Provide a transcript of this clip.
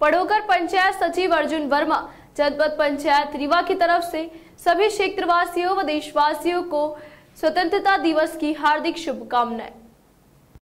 पड़ोकर पंचायत सचिव अर्जुन वर्मा जनपद पंचायत रीवा की तरफ से सभी क्षेत्रवासियों व देशवासियों को स्वतंत्रता दिवस की हार्दिक शुभकामनाएं